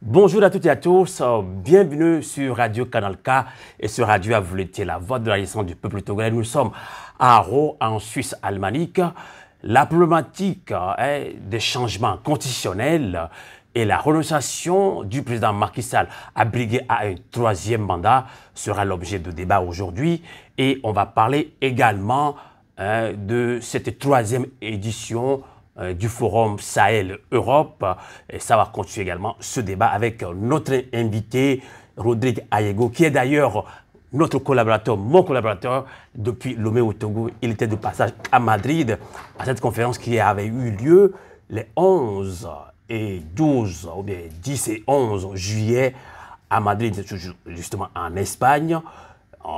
Bonjour à toutes et à tous, euh, bienvenue sur Radio Canal K et sur Radio Avouleté, la voix de la licence du peuple togolais. Nous sommes à Ro, en Suisse almanique. La problématique euh, des changements constitutionnels et la renonciation du président Macky à abrigué à un troisième mandat sera l'objet de débat aujourd'hui et on va parler également euh, de cette troisième édition euh, du Forum Sahel-Europe. Et ça va continuer également ce débat avec notre invité, Rodrigue Ayego, qui est d'ailleurs notre collaborateur, mon collaborateur, depuis Lomé au Togo. Il était de passage à Madrid à cette conférence qui avait eu lieu les 11 et 12, ou bien 10 et 11 juillet à Madrid, justement en Espagne. Euh,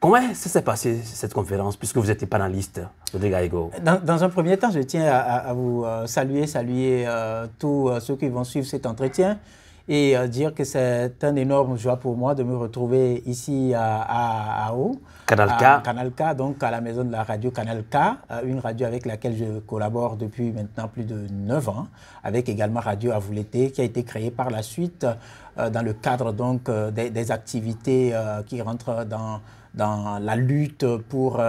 comment ça s'est passé cette conférence, puisque vous étiez panéliste de Gaïgo dans, dans, un premier temps, je tiens à, vous euh, saluer, saluer euh, tous ceux qui vont suivre cet entretien et euh, dire que c'est un énorme joie pour moi de me retrouver ici à, à, à Canal K. Canal K, donc à la maison de la radio Canal K, euh, une radio avec laquelle je collabore depuis maintenant plus de 9 ans, avec également Radio Avouleté, qui a été créée par la suite euh, dans le cadre donc des, activités qui rentrent dans, dans la lutte pour...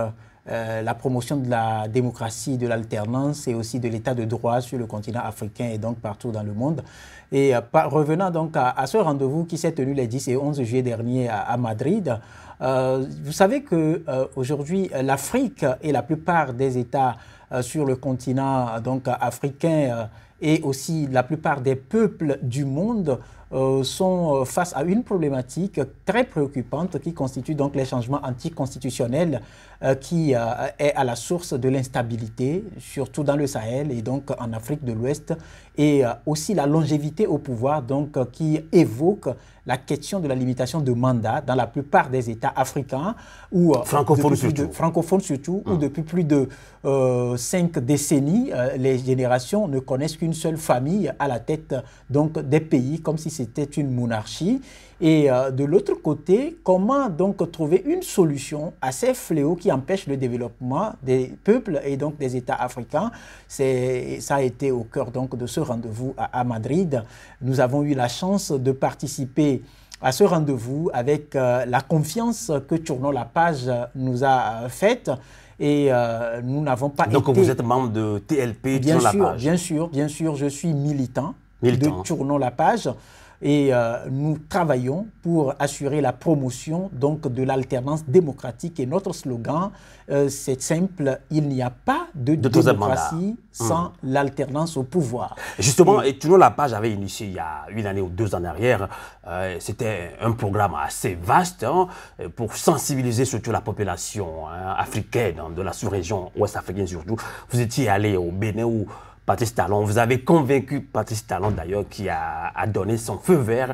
la promotion de la démocratie, de l'alternance et aussi de l'état de droit sur le continent africain et donc partout dans le monde. Et euh, revenant donc à, ce rendez-vous qui s'est tenu les 10 et 11 juillet dernier à, Madrid, euh, vous savez que euh, aujourd'hui l'Afrique et la plupart des États sur le continent donc africain et aussi la plupart des peuples du monde euh, sont euh, face à une problématique très préoccupante qui constitue donc les changements anticonstitutionnels euh, qui est à la source de l'instabilité, surtout dans le Sahel et donc en Afrique de l'Ouest, et aussi la longévité au pouvoir qui évoque la question de la limitation de mandat dans la plupart des États africains ou euh, francophones surtout, surtout où depuis plus de ah. euh, cinq décennies, euh, les générations ne connaissent qu'une seule famille à la tête donc des pays comme si c'était une monarchie. Et euh, de l'autre côté, comment donc trouver une solution à ces fléaux qui empêchent le développement des peuples et donc des États africains Ça a été au cœur donc de ce rendez-vous à, Madrid. Nous avons eu la chance de participer à ce rendez-vous avec euh, la confiance que tournon la page nous a euh, faite et nous n'avons pas Donc vous êtes membre de TLP tournon Bien sûr, bien sûr, je suis militant, de Tournons la page. Et euh, nous travaillons pour assurer la promotion donc, de l'alternance démocratique. Et notre slogan, euh, c'est simple, il n'y a pas de, démocratie hmm. sans l'alternance au pouvoir. Justement, et, toujours la page avait initié il y a une année ou deux en arrière, euh, c'était un programme assez vaste hein, pour sensibiliser surtout la population hein, africaine, hein, de la sous-région ouest-africaine surtout. Vous étiez allé au Bénin où Patrice Talon. Vous avez convaincu Patrice Talon d'ailleurs qui a, donné son feu vert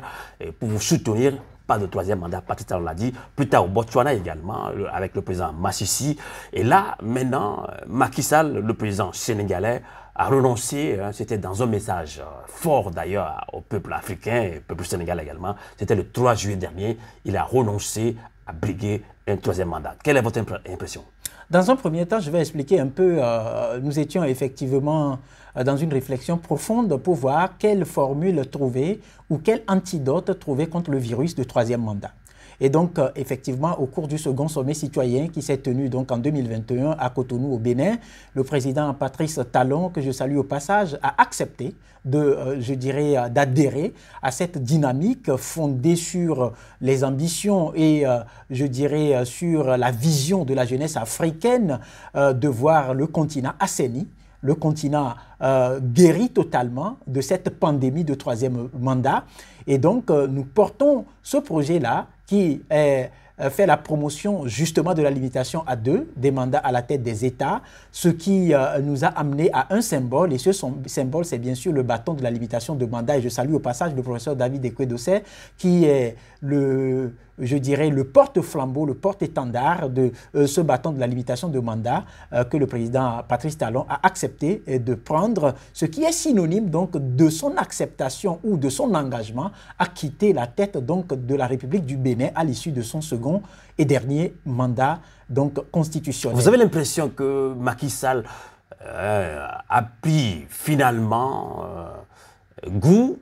pour vous soutenir. Pas de troisième mandat, Patrice Talon l'a dit. Plus tard au Botswana également, avec le président Massissi. Et là, maintenant, euh, Macky Sall, le président sénégalais, a renoncé, hein, c'était dans un message euh, fort d'ailleurs au peuple africain et au peuple sénégalais également, c'était le 3 juillet dernier, il a renoncé à briguer un troisième mandat. Quelle est votre impression Dans un premier temps, je vais expliquer un peu, euh, nous étions effectivement euh, dans une réflexion profonde pour voir quelle formule trouver ou quel antidote trouver contre le virus du troisième mandat. Et donc, euh, effectivement, au cours du second sommet citoyen qui s'est tenu donc en 2021 à Cotonou, au Bénin, le président Patrice Talon, que je salue au passage, a accepté euh, je dirais, d'adhérer à cette dynamique fondée sur les ambitions et, je dirais, sur la vision de la jeunesse africaine de voir le continent assaini le continent euh, guérit totalement de cette pandémie de troisième mandat. Et donc, euh, nous portons ce projet-là qui est, euh, fait la promotion justement de la limitation à deux des mandats à la tête des États, ce qui nous a amené à un symbole, et ce symbole, c'est bien sûr le bâton de la limitation de mandat. Et je salue au passage le professeur David Equedosset, qui est le je dirais, le porte-flambeau, le porte-étendard de euh, ce bâton de la limitation de mandat euh, que le président Patrice Talon a accepté euh, de prendre, ce qui est synonyme donc de son acceptation ou de son engagement à quitter la tête donc de la République du Bénin à l'issue de son second et dernier mandat donc constitutionnel. Vous avez l'impression que Macky Sall a pris finalement goût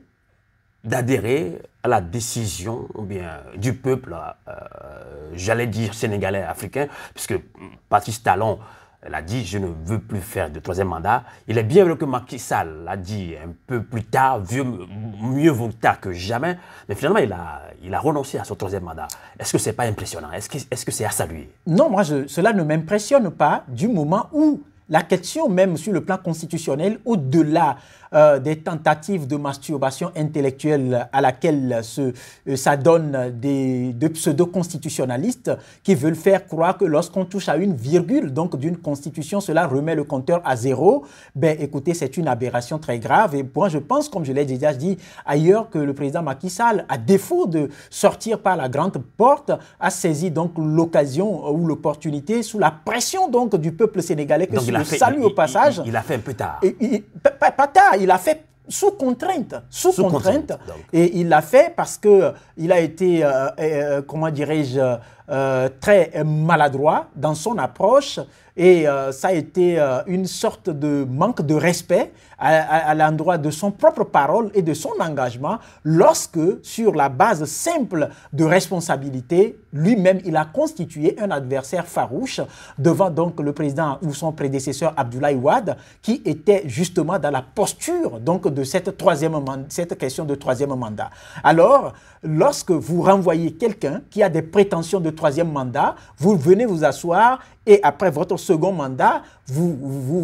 d'adhérer à la décision bien euh, du peuple, euh, j'allais dire sénégalais, africain, puisque Patrice Talon l'a dit, je ne veux plus faire de troisième mandat. Il est bien vrai que Macky Sall l'a dit un peu plus tard, mieux vaut tard que jamais, mais finalement il a, il a renoncé à son troisième mandat. Est-ce que ce n'est pas impressionnant Est-ce que c'est -ce c'est à saluer Non, moi cela ne m'impressionne pas du moment où la question même sur le plan constitutionnel, au-delà euh, des tentatives de masturbation intellectuelle à laquelle se, ça euh, donne des, pseudo-constitutionnalistes qui veulent faire croire que lorsqu'on touche à une virgule, donc d'une constitution, cela remet le compteur à zéro. Ben écoutez, c'est une aberration très grave. Et moi, je pense, comme je l'ai déjà dit ailleurs, que le président Macky Sall, à défaut de sortir par la grande porte, a saisi donc l'occasion euh, ou l'opportunité sous la pression donc du peuple sénégalais que je salue au passage. Il, a fait un peu tard. Et, pas tard il a fait sous contrainte, sous, contrainte, et il l'a fait parce que euh, il a été, euh, euh, comment dirais-je, très maladroit dans son approche et euh, ça a été euh, une sorte de manque de respect à, l'endroit de son propre parole et de son engagement lorsque, sur la base simple de responsabilité, lui-même, il a constitué un adversaire farouche devant donc le président ou son prédécesseur Abdoulaye Ouad, qui était justement dans la posture donc de cette, troisième, cette question de troisième mandat. Alors, lorsque vous renvoyez quelqu'un qui a des prétentions de troisième mandat, vous venez vous asseoir et après votre second mandat, vous,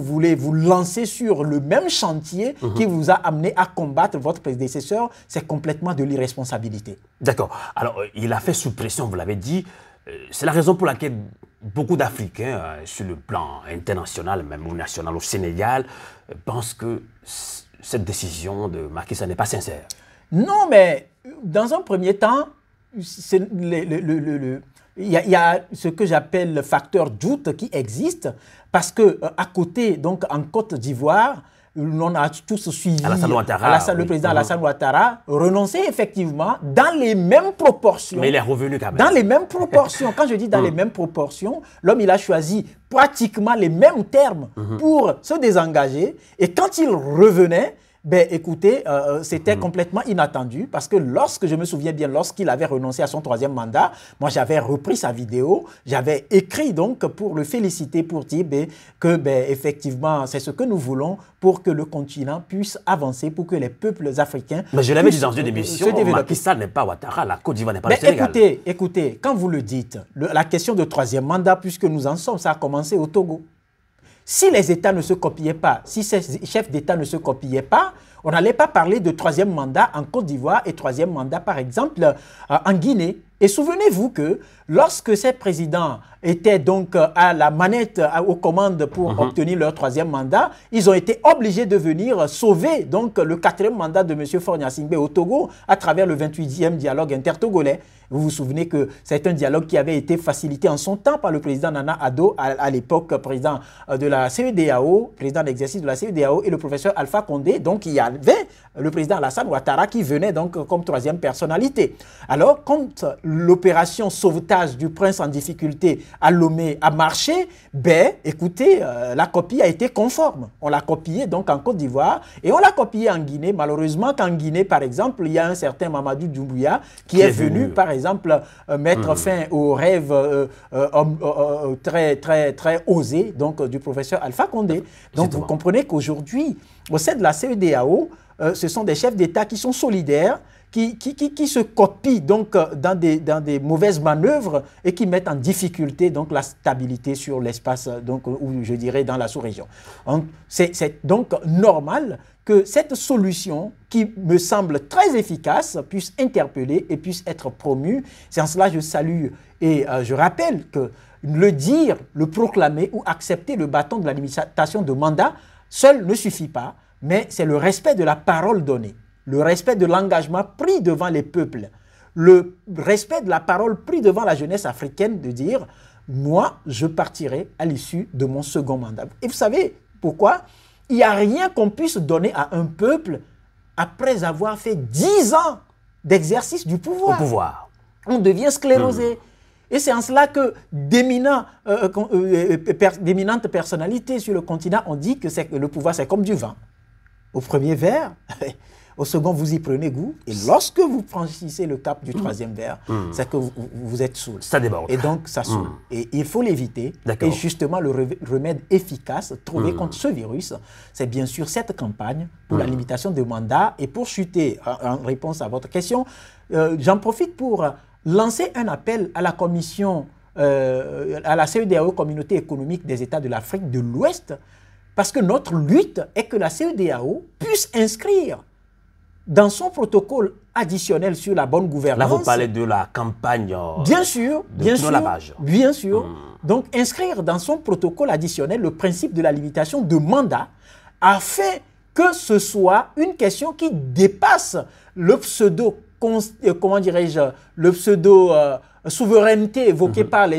voulez vous lancer sur le même chantier mhm. qui vous a amené à combattre votre prédécesseur, c'est complètement de l'irresponsabilité. D'accord. Alors, euh, il a fait sous pression, vous l'avez dit. Euh, c'est la raison pour laquelle beaucoup d'Africains, euh, sur le plan international, même au national, au Sénégal, pensent que cette décision de Marquis, ça n'est pas sincère. Non, mais dans un premier temps, il, y a, ce que j'appelle le facteur doute qui existe parce que euh, à côté, donc en Côte d'Ivoire, on a tous suivi le président Alassane Ouattara uh-huh. renoncer effectivement dans les mêmes proportions. Mais il est revenu quand même. Dans les mêmes proportions. quand je dis dans mm. les mêmes proportions, l'homme il a choisi pratiquement les mêmes termes mm-hmm. pour se désengager. Et quand il revenait, ben écoutez, euh, euh, c'était mhm. complètement inattendu parce que lorsque, je me souviens bien, lorsqu'il avait renoncé à son troisième mandat, moi j'avais repris sa vidéo, j'avais écrit donc pour le féliciter, pour dire ben, que ben, effectivement c'est ce que nous voulons pour que le continent puisse avancer, pour que les peuples africains. Mais je l'avais dit dans une euh, émission, ça n'est pas Ouattara, la Côte d'Ivoire n'est pas ben, le Écoutez, écoutez, quand vous le dites, la question de troisième mandat, puisque nous en sommes, ça a commencé au Togo. Si les États ne se copiaient pas, si ces chefs d'État ne se copiaient pas, on n'allait pas parler de troisième mandat en Côte d'Ivoire et troisième mandat, par exemple, euh, en Guinée. Et souvenez-vous que Lorsque ces présidents étaient donc euh, à la manette, aux commandes pour mhm. obtenir leur troisième mandat, ils ont été obligés de venir sauver donc le quatrième mandat de M. Forniasingbe au Togo à travers le 28e dialogue intertogolais. Vous vous souvenez que c'est un dialogue qui avait été facilité en son temps par le président Nana Ado, à, l'époque président euh, de la CEDAO, président d'exercice de la CEDAO, et le professeur Alpha Condé. Donc il y avait le président Alassane Ouattara qui venait donc comme troisième personnalité. Alors quand l'opération sauvetage du prince en difficulté à Lomé a marché, ben, écoutez, euh, la copie a été conforme. On l'a copié donc en Côte d'Ivoire et on l'a copié en Guinée. Malheureusement qu'en Guinée, par exemple, il y a un certain Mamadou Doumbouya qui, est, venu, par exemple, euh, mettre mmh. fin au rêve euh, très, très, très osé donc, du professeur Alpha Condé. Donc vous comprenez qu'aujourd'hui, au sein de la CEDAO, ce sont des chefs d'État qui sont solidaires, qui, se copient donc euh, dans des, dans des mauvaises manœuvres et qui mettent en difficulté donc la stabilité sur l'espace, euh, donc, euh, ou je dirais dans la sous-région. C'est donc normal que cette solution, qui me semble très efficace, puisse interpeller et puisse être promue. C'est en cela que je salue et je rappelle que le dire, le proclamer ou accepter le bâton de la limitation de mandat seul ne suffit pas, mais c'est le respect de la parole donnée le respect de l'engagement pris devant les peuples, le respect de la parole pris devant la jeunesse africaine de dire moi, je partirai à l'issue de mon second mandat. Et vous savez pourquoi Il n'y a rien qu'on puisse donner à un peuple après avoir fait dix ans d'exercice du pouvoir. On devient sclérosé. Mmh. Et c'est en cela que euh, euh, euh, d'éminentes personnalités sur le continent ont dit que, que le pouvoir, c'est comme du vin. Au premier verre, Au second, vous y prenez goût. Et lorsque vous franchissez le cap du mm. troisième verre, mm. c'est que vous, êtes saoul. Ça déborde. Et donc, ça saoule. Mm. Et il faut l'éviter. Et justement, le remède efficace trouvé contre ce virus, c'est bien sûr cette campagne pour la limitation des mandats. Et pour chuter, en réponse à votre question, euh, j'en profite pour lancer un appel à la commission, euh, à la CEDAO, Communauté économique des États de l'Afrique de l'Ouest, parce que notre lutte est que la CEDAO puisse inscrire dans son protocole additionnel sur la bonne gouvernance. Là, vous parlez de la campagne. Euh, bien sûr, bien sûr, bien hmm. sûr. Donc, inscrire dans son protocole additionnel le principe de la limitation de mandat afin que ce soit une question qui dépasse le pseudo, euh, comment dirais-je, le pseudo. Euh, souveraineté évoquée hmm. par hmm.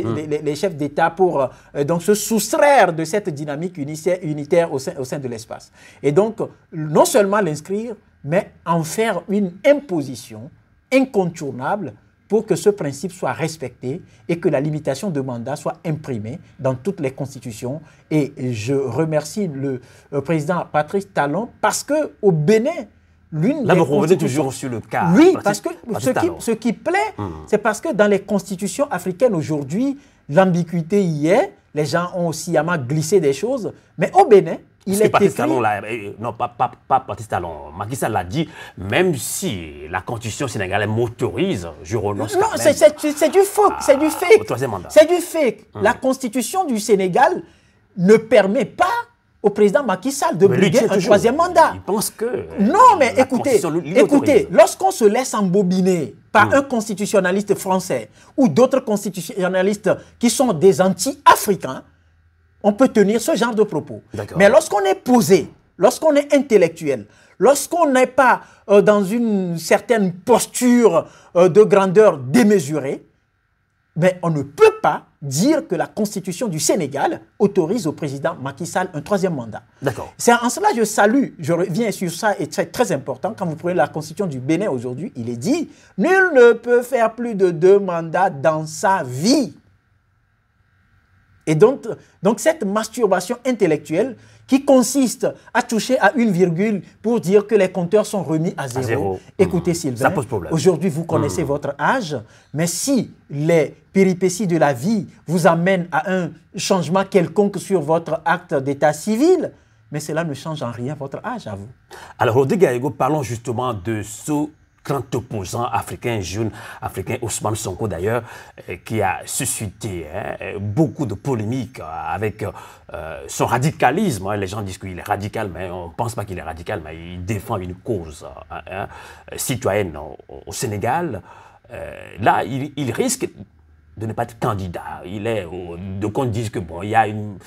les, chefs d'État pour donc se soustraire de cette dynamique unitaire, unitaire au sein de l'espace. Et donc, non seulement l'inscrire, mais en faire une imposition incontournable pour que ce principe soit respecté et que la limitation de mandat soit imprimée dans toutes les constitutions. Et je remercie le euh, président Patrice Talon parce que au Bénin, l'une Là, vous revenez toujours sur le cas. Oui, parce que ce qui, plaît, hmm. c'est parce que dans les constitutions africaines aujourd'hui, l'ambiguïté y est. Les gens ont sciemment glissé des choses, mais au Bénin, Talon, eh, eh, non, pas, Patrice Talon, Macky Sall l'a dit, même si la constitution sénégalaise m'autorise, je renonce Non, c'est du faux, c'est du fake. C'est du fait que hum. La constitution du Sénégal ne permet pas au président Macky Sall de briguer un troisième mandat. Il pense que... Euh, non, mais écoutez, écoutez lorsqu'on se laisse embobiner par hum. un constitutionnaliste français ou d'autres constitutionnalistes qui sont des anti-africains, on peut tenir ce genre de propos. Mais lorsqu'on est posé, lorsqu'on est intellectuel, lorsqu'on n'est pas euh, dans une certaine posture euh, de grandeur démesurée, mais on ne peut pas dire que la constitution du Sénégal autorise au président Macky Sall un troisième mandat. D'accord. C'est en cela que je salue, je reviens sur ça et c'est très important. Quand vous prenez la constitution du Bénin aujourd'hui, il est dit Nul ne peut faire plus de deux mandats dans sa vie. Et donc, donc cette masturbation intellectuelle qui consiste à toucher à une virgule pour dire que les compteurs sont remis à zéro. Écoutez, hmm. Sylvain, aujourd'hui vous connaissez hmm. votre âge, mais si les péripéties de la vie vous amènent à un changement quelconque sur votre acte d'état civil, mais cela ne change en rien votre âge à vous. Alors, Rodrigue Gallego, parlons justement de ce grand opposant africain, jeune africain, Ousmane Sonko d'ailleurs, euh, qui a suscité hein, euh, beaucoup de polémiques euh, avec son radicalisme. Hein. Les gens disent qu'il est radical, mais on ne pense pas qu'il est radical, mais il défend une cause hein, citoyenne au, Sénégal. là, il, il, risque de ne pas être candidat. Il est, de compte disent que bon, il y a une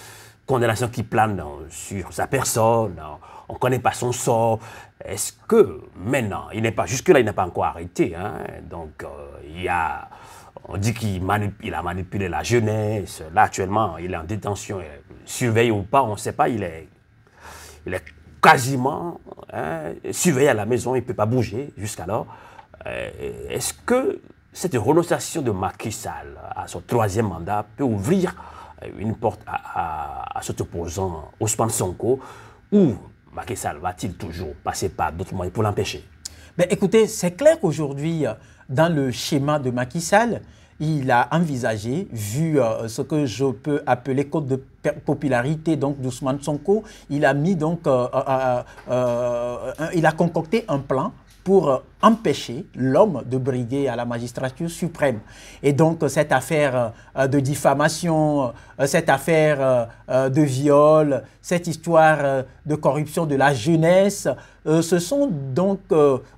condamnation qui plane sur sa personne, hein. on ne connaît pas son sort. Est-ce que maintenant, il n'est pas, jusque-là, il n'a pas encore arrêté. Hein. Donc, euh, il y a, on dit qu'il a manipulé la jeunesse. Là, actuellement, il est en détention, surveillé ou pas, on ne sait pas. Il est, il est quasiment hein, surveillé à la maison, il ne peut pas bouger jusqu'alors. Euh, est-ce que cette renonciation de Macky Sall à son troisième mandat peut ouvrir euh, une porte à, à, cet opposant Ousmane Sonko ou Macky Sall va-t-il toujours passer par d'autres moyens pour l'empêcher ben Écoutez, c'est clair qu'aujourd'hui, dans le schéma de Macky Sall, il a envisagé, vu euh, ce que je peux appeler code de popularité donc d'Ousmane Sonko, il a mis donc, euh, il a concocté un plan pour euh, empêcher l'homme de briguer à la magistrature suprême. Et donc euh, cette affaire euh, de diffamation, cette affaire de viol, cette histoire de corruption de la jeunesse, ce sont donc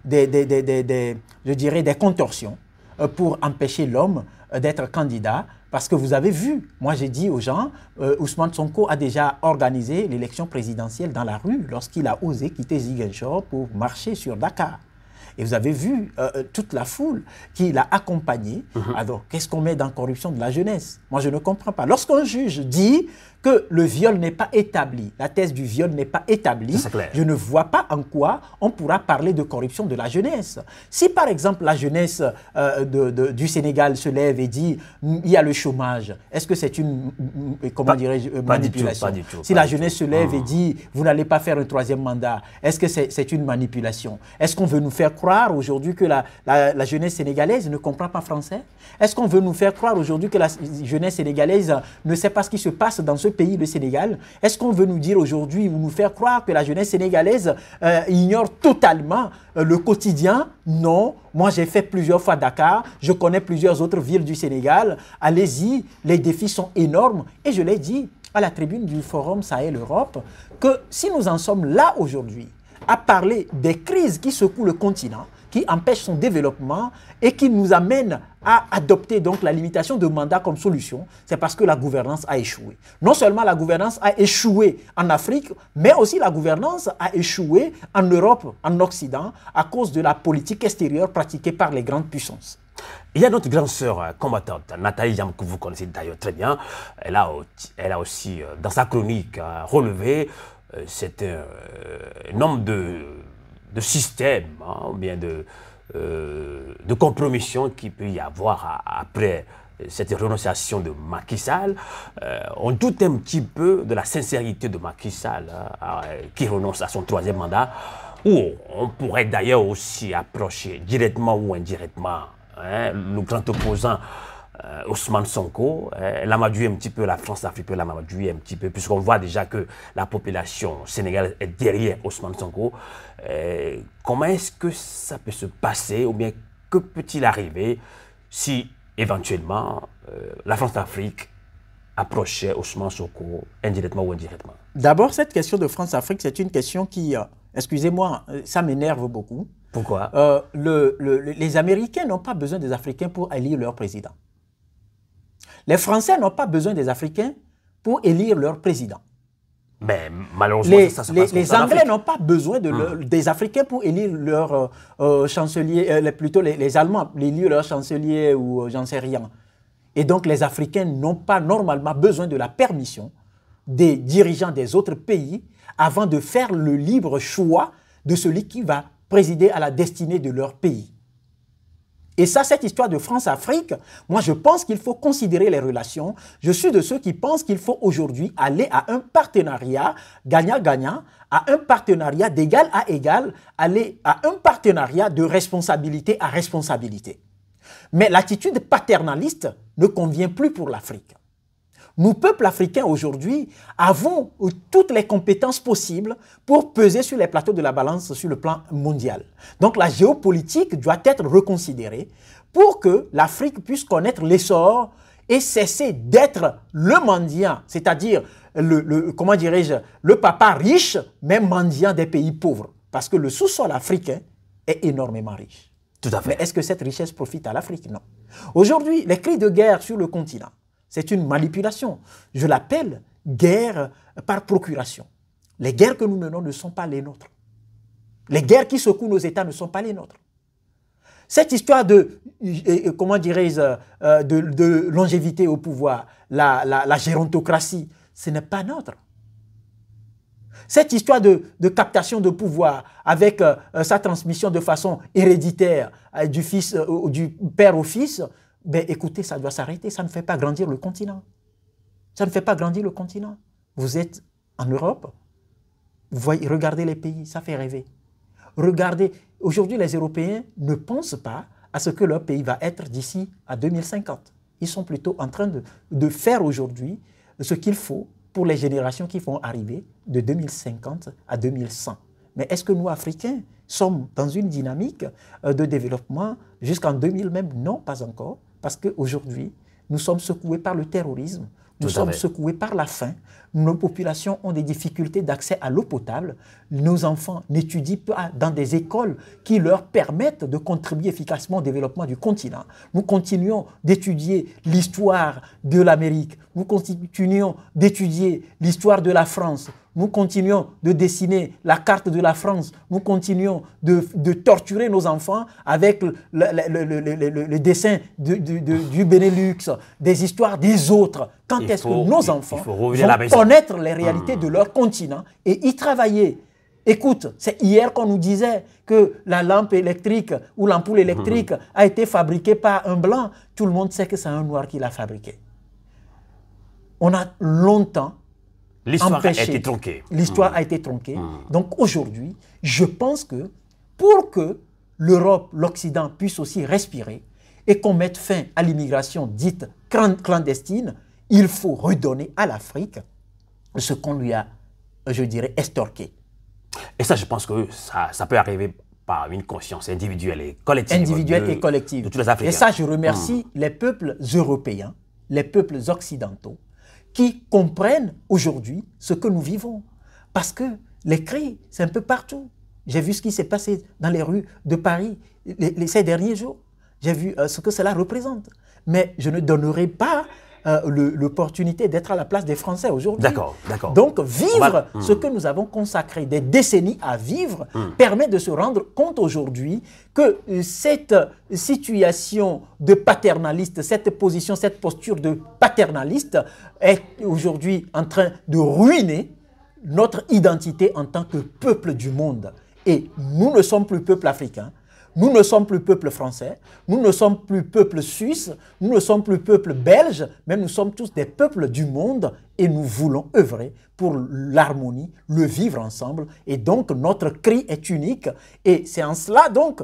des, je dirais des contorsions pour empêcher l'homme d'être candidat. Parce que vous avez vu, moi j'ai dit aux gens, Ousmane Sonko a déjà organisé l'élection présidentielle dans la rue lorsqu'il a osé quitter Ziguinchor pour marcher sur Dakar. Et vous avez vu euh, euh, toute la foule qui l'a accompagné. Uh-huh. Alors, qu'est-ce qu'on met dans corruption de la jeunesse Moi, je ne comprends pas. Lorsqu'un juge dit que le viol n'est pas établi, la thèse du viol n'est pas établie, je ne vois pas en quoi on pourra parler de corruption de la jeunesse. Si par exemple la jeunesse euh, du Sénégal se lève et dit il y a le chômage, est-ce que c'est une comment dirais manipulation pas du tout, Si la jeunesse se lève et ah. dit vous n'allez pas faire un troisième mandat, est-ce que c'est une manipulation Est-ce qu'on veut nous faire croire aujourd'hui que la, jeunesse sénégalaise ne comprend pas français Est-ce qu'on veut nous faire croire aujourd'hui que la jeunesse sénégalaise ne sait pas ce qui se passe dans ce pays, le Sénégal Est-ce qu'on veut nous dire aujourd'hui ou nous faire croire que la jeunesse sénégalaise euh, ignore totalement euh, le quotidien Non. Moi, j'ai fait plusieurs fois Dakar, je connais plusieurs autres villes du Sénégal. Allez-y, les défis sont énormes. Et je l'ai dit à la tribune du Forum Sahel-Europe que si nous en sommes là aujourd'hui, à parler des crises qui secouent le continent, qui empêchent son développement et qui nous amènent à adopter donc la limitation de mandat comme solution, c'est parce que la gouvernance a échoué. Non seulement la gouvernance a échoué en Afrique, mais aussi la gouvernance a échoué en Europe, en Occident, à cause de la politique extérieure pratiquée par les grandes puissances. Il y a notre grande sœur euh, combattante, Nathalie Jam, que vous connaissez d'ailleurs très bien. Elle a, elle a aussi, euh, dans sa chronique, euh, relevé euh, C'est euh, un nombre de, systèmes, hein, bien de, euh, de compromissions qu'il peut y avoir après cette renonciation de Macky Sall, on doute un petit peu de la sincérité de Macky Sall, hein, qui renonce à son troisième mandat, où on pourrait d'ailleurs aussi approcher directement ou indirectement hein, le grand opposant euh, Ousmane Sonko, euh, l'a Lamadou un petit peu, la France a un petit peu, puisqu'on voit déjà que la population sénégalaise est derrière Ousmane Sonko. Euh, comment est-ce que ça peut se passer ou bien que peut-il arriver si éventuellement la France d'Afrique approchait Ousmane Sonko indirectement ou indirectement D'abord, cette question de france d'Afrique, c'est une question qui, excusez-moi, ça m'énerve beaucoup. Pourquoi Les Américains n'ont pas besoin des Africains pour élire leur président. Les Français n'ont pas besoin des Africains pour élire leur président. Mais malheureusement, les, ça les Anglais n'ont pas besoin hmm. des Africains pour élire leur euh, euh, chancelier, euh, plutôt les, les Allemands, élire leur chancelier ou j'en sais rien. Et donc les Africains n'ont pas normalement besoin de la permission des dirigeants des autres pays avant de faire le libre choix de celui qui va présider à la destinée de leur pays. Et ça, cette histoire de France-Afrique, moi je pense qu'il faut considérer les relations. Je suis de ceux qui pensent qu'il faut aujourd'hui aller à un partenariat gagnant-gagnant, à un partenariat d'égal à égal, aller à un partenariat de responsabilité à responsabilité. Mais l'attitude paternaliste ne convient plus pour l'Afrique. Nous, peuples africains, aujourd'hui, avons toutes les compétences possibles pour peser sur les plateaux de la balance sur le plan mondial. Donc la géopolitique doit être reconsidérée pour que l'Afrique puisse connaître l'essor et cesser d'être le mendiant, c'est-à-dire le, comment dirais-je, le papa riche, mais mendiant des pays pauvres. Parce que le sous-sol africain est énormément riche. Tout à fait. est-ce que cette richesse profite à l'Afrique Non. Aujourd'hui, les cris de guerre sur le continent, c'est une manipulation. Je l'appelle guerre par procuration. Les guerres que nous menons ne sont pas les nôtres. Les guerres qui secouent nos États ne sont pas les nôtres. Cette histoire de, comment dirais-je, euh, euh, de, longévité au pouvoir, la, gérontocratie, ce n'est pas notre. Cette histoire de, captation de pouvoir avec euh, sa transmission de façon héréditaire du père au fils, ben écoutez, ça doit s'arrêter, ça ne fait pas grandir le continent. Ça ne fait pas grandir le continent. Vous êtes en Europe, regardez les pays, ça fait rêver. Regardez, aujourd'hui les Européens ne pensent pas à ce que leur pays va être d'ici à 2050. Ils sont plutôt en train de, de faire aujourd'hui ce qu'il faut pour les générations qui vont arriver de 2050 à 2100. Mais est-ce que nous, Africains, sommes dans une dynamique euh, de développement jusqu'en 2000 même Non, pas encore. Parce qu'aujourd'hui, nous sommes secoués par le terrorisme, nous sommes secoués par la faim, nos populations ont des difficultés d'accès à l'eau potable, nos enfants n'étudient pas dans des écoles qui leur permettent de contribuer efficacement au développement du continent. Nous continuons d'étudier l'histoire de l'Amérique, nous continuons d'étudier l'histoire de la France, nous continuons de dessiner la carte de la France. Nous continuons de, torturer nos enfants avec le, dessin du Benelux, des histoires des autres. Quand est-ce que nos enfants vont connaître les hmm. réalités de leur continent et y travailler Écoute, c'est hier qu'on nous disait que la lampe électrique ou l'ampoule électrique hmm. a été fabriquée par un blanc. Tout le monde sait que c'est un noir qui l'a fabriquée. On a longtemps L'histoire a été tronquée. L'histoire mmh. a été tronquée. Mmh. Donc aujourd'hui, je pense que pour que l'Europe, l'Occident puisse aussi respirer et qu'on mette fin à l'immigration dite clandestine, il faut redonner à l'Afrique ce qu'on lui a, je dirais, estorqué. Et ça, je pense que ça, peut arriver par une conscience individuelle et collective. Individuelle et collective. tous les Africains. Et ça, je remercie mmh. les peuples européens, les peuples occidentaux, qui comprennent aujourd'hui ce que nous vivons. Parce que les cris, c'est un peu partout. J'ai vu ce qui s'est passé dans les rues de Paris les, ces derniers jours. J'ai vu euh, ce que cela représente. Mais je ne donnerai pas euh, l'opportunité d'être à la place des Français aujourd'hui. D'accord, d'accord. Donc vivre hmm. ce que nous avons consacré des décennies à vivre hmm. permet de se rendre compte aujourd'hui que euh, cette situation de paternaliste, cette position, cette posture de paternaliste est aujourd'hui en train de ruiner notre identité en tant que peuple du monde. Et nous ne sommes plus peuple africain, nous ne sommes plus peuple français, nous ne sommes plus peuple suisse, nous ne sommes plus peuple belge, mais nous sommes tous des peuples du monde et nous voulons œuvrer pour l'harmonie, le vivre ensemble. Et donc notre cri est unique et c'est en cela donc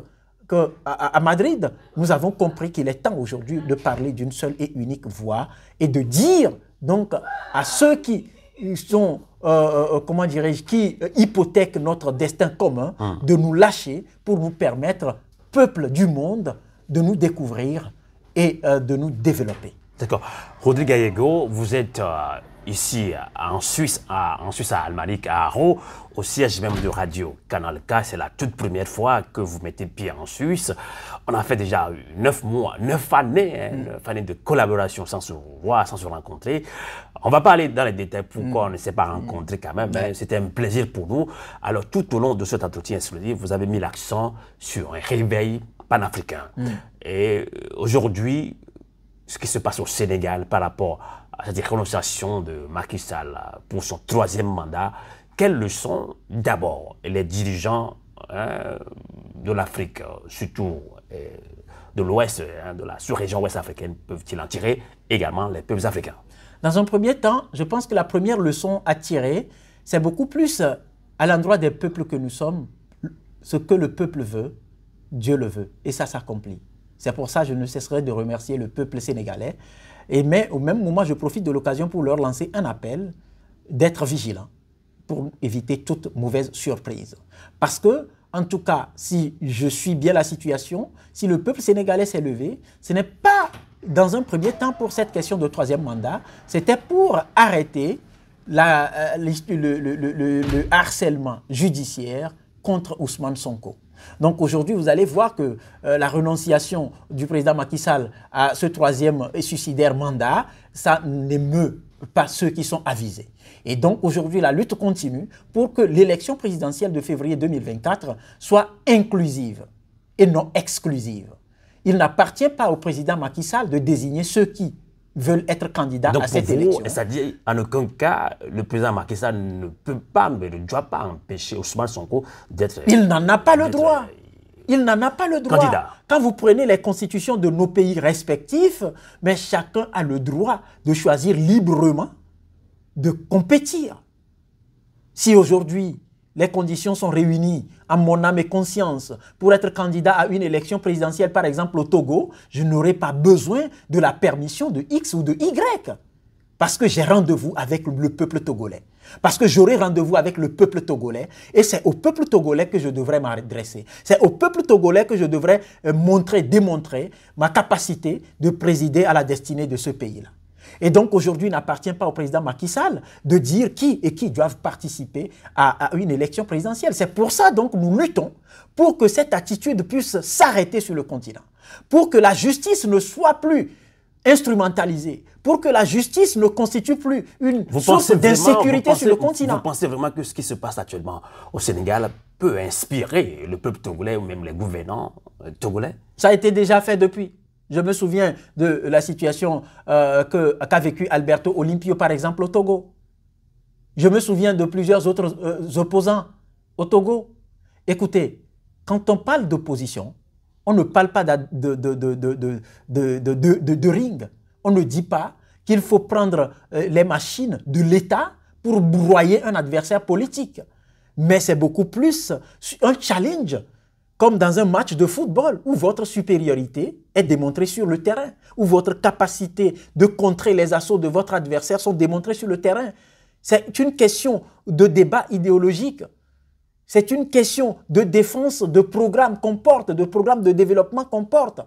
que, à, Madrid, nous avons compris qu'il est temps aujourd'hui de parler d'une seule et unique voix et de dire donc à ceux qui sont euh, euh, euh, comment dirais-je, qui hypothèque notre destin commun, hum. de nous lâcher pour nous permettre, peuple du monde, de nous découvrir et de nous développer. D'accord. Rodrigo Gallego, vous êtes ici en Suisse, à, en Suisse à Almaric, à Aro, au siège même de Radio Canal K. C'est la toute première fois que vous mettez pied en Suisse. On a fait déjà neuf mois, neuf années, hein, mm. de collaboration sans se voir, sans se rencontrer. On va pas aller dans les détails pourquoi mm. on ne s'est pas mm. rencontré quand même. Hein. C'était un plaisir pour nous. Alors tout au long de cet entretien vous avez mis l'accent sur un réveil panafricain. Et euh, aujourd'hui, ce qui se passe au Sénégal par rapport à cette déclaration de Macky Sall euh, pour son troisième mandat, quelles leçons d'abord les dirigeants hein, de l'Afrique, euh, surtout de l'Ouest, hein, de la sous-région ouest africaine, peuvent-ils en tirer également les peuples africains Dans un premier temps, je pense que la première leçon à tirer, c'est beaucoup plus euh, à l'endroit des peuples que nous sommes, ce que le peuple veut, Dieu le veut, et ça s'accomplit. C'est pour ça que je ne cesserai de remercier le peuple sénégalais et mais au même moment, je profite de l'occasion pour leur lancer un appel d'être vigilant pour éviter toute mauvaise surprise. Parce que, en tout cas, si je suis bien la situation, si le peuple sénégalais s'est levé, ce n'est pas dans un premier temps pour cette question de troisième mandat, c'était pour arrêter euh, le harcèlement judiciaire contre Ousmane Sonko. Donc aujourd'hui, vous allez voir que euh, la renonciation du président Macky Sall à ce troisième et suicidaire mandat, ça n'émeut pas ceux qui sont avisés. Et donc aujourd'hui, la lutte continue pour que l'élection présidentielle de février 2024 soit inclusive et non exclusive. Il n'appartient pas au président Macky Sall de désigner ceux qui veulent être candidats à cette vous, élection. C'est-à-dire, hein. en aucun cas, le président Macky Sall ne peut pas, mais ne doit pas empêcher Ousmane Sonko d'être... Il n'en a pas le droit. Euh, Il n'en a pas le droit. Candidat. Quand vous prenez les constitutions de nos pays respectifs, mais chacun a le droit de choisir librement de compétir. Si aujourd'hui, les conditions sont réunies en mon âme et conscience pour être candidat à une élection présidentielle, par exemple au Togo, je n'aurai pas besoin de la permission de X ou de Y. Parce que j'ai rendez-vous avec le peuple togolais. Parce que j'aurai rendez-vous avec le peuple togolais. Et c'est au peuple togolais que je devrais m'adresser. C'est au peuple togolais que je devrais euh, montrer, démontrer ma capacité de présider à la destinée de ce pays-là. Et donc aujourd'hui, il n'appartient pas au président Macky Sall de dire qui et qui doivent participer à, une élection présidentielle. C'est pour ça donc nous luttons pour que cette attitude puisse s'arrêter sur le continent, pour que la justice ne soit plus instrumentalisée, pour que la justice ne constitue plus une source d'insécurité sur le continent. Vous pensez vraiment que ce qui se passe actuellement au Sénégal peut inspirer le peuple togolais ou même les gouvernants togolais Ça a été déjà fait depuis. Je me souviens de la situation qu'a vécu Alberto Olimpio, par exemple, au Togo. Je me souviens de plusieurs autres opposants au Togo. Écoutez, quand on parle d'opposition, on ne parle pas de, de, de, de, ring. On ne dit pas qu'il faut prendre les machines de l'État pour broyer un adversaire politique. Mais c'est beaucoup plus un challenge comme dans un match de football où votre supériorité est démontrée sur le terrain, où votre capacité de contrer les assauts de votre adversaire sont démontrés sur le terrain. C'est une question de débat idéologique. C'est une question de défense de programme qu'on porte, de programme de développement qu'on porte.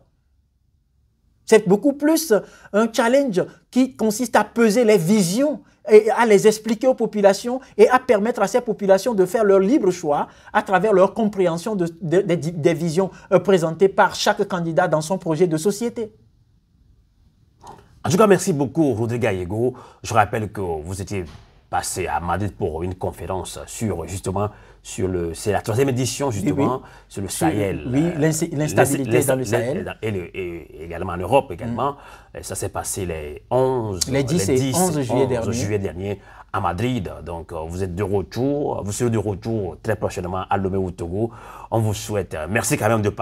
C'est beaucoup plus un challenge qui consiste à peser les visions et à les expliquer aux populations et à permettre à ces populations de faire leur libre choix à travers leur compréhension des visions euh, présentées par chaque candidat dans son projet de société. En tout cas, merci beaucoup, Rodrigo Gallego. Je rappelle que vous étiez passé à Madrid pour une conférence sur justement sur le, c'est la troisième édition justement hein, sur le Sahel. Oui, euh, l'instabilité dans le Sahel. Et, également en Europe également. Mm. Ça s'est passé les 11, les 10, et 11, juillet, dernier. à Madrid. Donc euh, vous êtes de retour, vous serez de retour très prochainement à Lomé ou Togo. On vous souhaite, euh, merci quand même de,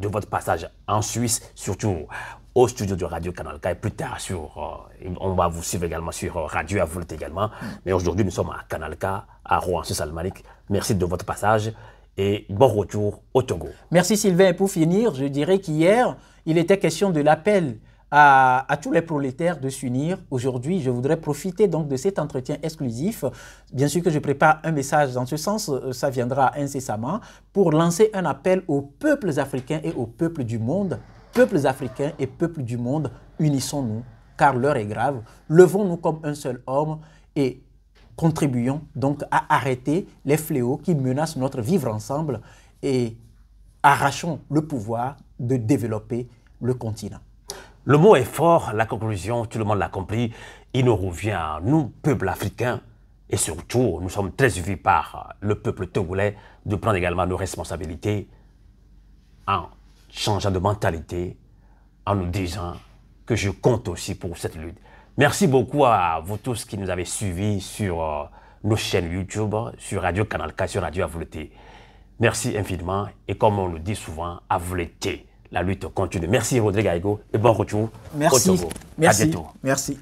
de votre passage en Suisse, surtout au studio de Radio Canal K et plus tard sur, on va vous suivre également sur Radio Avoult également. Mm. Mais aujourd'hui, nous sommes à Canal K, à Rouen, Suisse almanique Merci de votre passage et bon retour au Togo. Merci Sylvain. pour finir, je dirais qu'hier, il était question de l'appel à, tous les prolétaires de s'unir. Aujourd'hui, je voudrais profiter donc de cet entretien exclusif. Bien sûr que je prépare un message dans ce sens, euh, ça viendra incessamment, pour lancer un appel aux peuples africains et aux peuples du monde. Peuples africains et peuples du monde, unissons-nous, car l'heure est grave. Levons-nous comme un seul homme et contribuons donc à arrêter les fléaux qui menacent notre vivre ensemble et arrachons le pouvoir de développer le continent. Le mot est fort, la conclusion, tout le monde l'a compris. Il nous revient, à nous, peuple africain, et surtout, nous sommes très suivis par le peuple togolais, de prendre également nos responsabilités en changeant de mentalité, en nous disant que je compte aussi pour cette lutte. Merci beaucoup à vous tous qui nous avez suivis sur euh, nos chaînes YouTube, sur Radio Canal K, sur Radio Avuleté. Merci infiniment et comme on le dit souvent, Avleté, la lutte continue. Merci Rodrigo Aigo et bon retour. Merci. Merci. À bientôt. Merci.